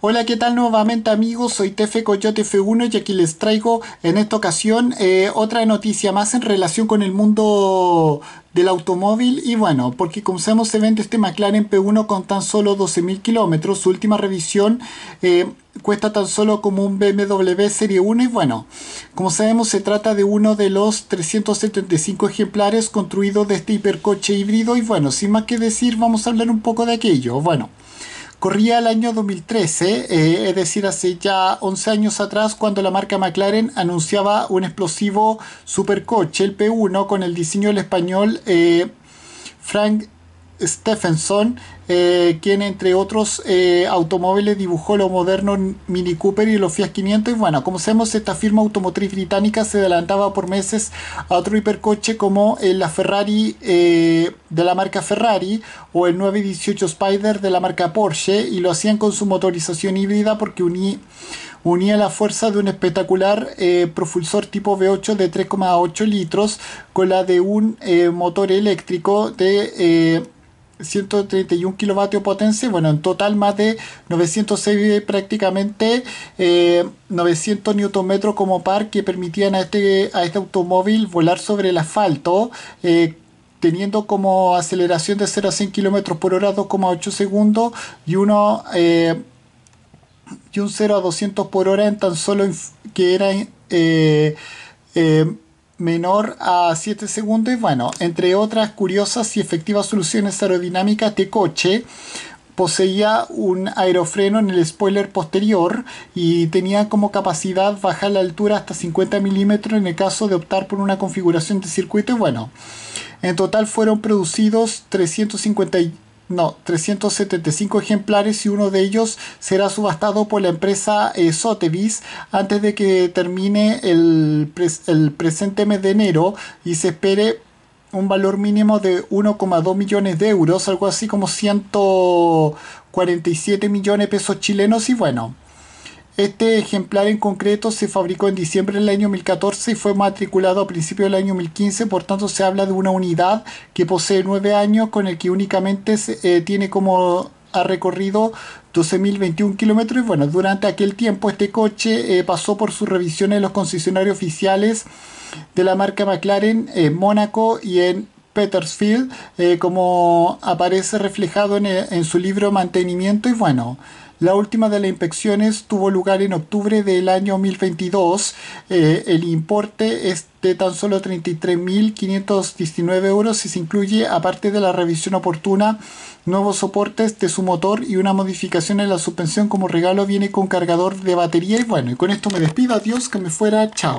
Hola, ¿qué tal nuevamente amigos? Soy Tefe Coyote F1 y aquí les traigo en esta ocasión eh, otra noticia más en relación con el mundo del automóvil y bueno, porque como sabemos se vende este McLaren P1 con tan solo 12.000 kilómetros, su última revisión eh, cuesta tan solo como un BMW Serie 1 y bueno, como sabemos se trata de uno de los 375 ejemplares construidos de este hipercoche híbrido y bueno, sin más que decir vamos a hablar un poco de aquello, bueno... Corría el año 2013, eh, es decir, hace ya 11 años atrás, cuando la marca McLaren anunciaba un explosivo supercoche, el P1, con el diseño del español eh, Frank Stephenson, eh, quien entre otros eh, automóviles dibujó lo moderno Mini Cooper y los Fiat 500. Y bueno, como sabemos, esta firma automotriz británica se adelantaba por meses a otro hipercoche como eh, la Ferrari de la marca Ferrari o el 918 Spider de la marca Porsche y lo hacían con su motorización híbrida porque unía la fuerza de un espectacular propulsor tipo V8 de 3,8 litros con la de un motor eléctrico de 131 kilovatios potencia, bueno, en total más de 906 eh, prácticamente 900 900 Nm como par que permitían a este, a este automóvil volar sobre el asfalto. Eh, teniendo como aceleración de 0 a 100 km por hora 2,8 segundos y uno eh, y un 0 a 200 por hora en tan solo que era menor a 7 segundos y bueno, entre otras curiosas y efectivas soluciones aerodinámicas, de este coche poseía un aerofreno en el spoiler posterior y tenía como capacidad bajar la altura hasta 50 milímetros en el caso de optar por una configuración de circuito y bueno, en total fueron producidos 350 no, 375 ejemplares y uno de ellos será subastado por la empresa eh, Sotebis antes de que termine el, el presente mes de enero y se espere un valor mínimo de 1,2 millones de euros, algo así como 147 millones de pesos chilenos y bueno, este ejemplar en concreto se fabricó en diciembre del año 2014 y fue matriculado a principios del año 2015, por tanto se habla de una unidad que posee nueve años con el que únicamente eh, tiene como ha recorrido 12.021 kilómetros y bueno, durante aquel tiempo este coche eh, pasó por sus revisión en los concesionarios oficiales de la marca McLaren en Mónaco y en Petersfield, eh, como aparece reflejado en, en su libro Mantenimiento y bueno, la última de las inspecciones tuvo lugar en octubre del año 2022. Eh, el importe es de tan solo 33.519 euros y se incluye, aparte de la revisión oportuna, nuevos soportes de su motor y una modificación en la suspensión como regalo viene con cargador de batería. Y bueno, y con esto me despido. Adiós, que me fuera. Chao.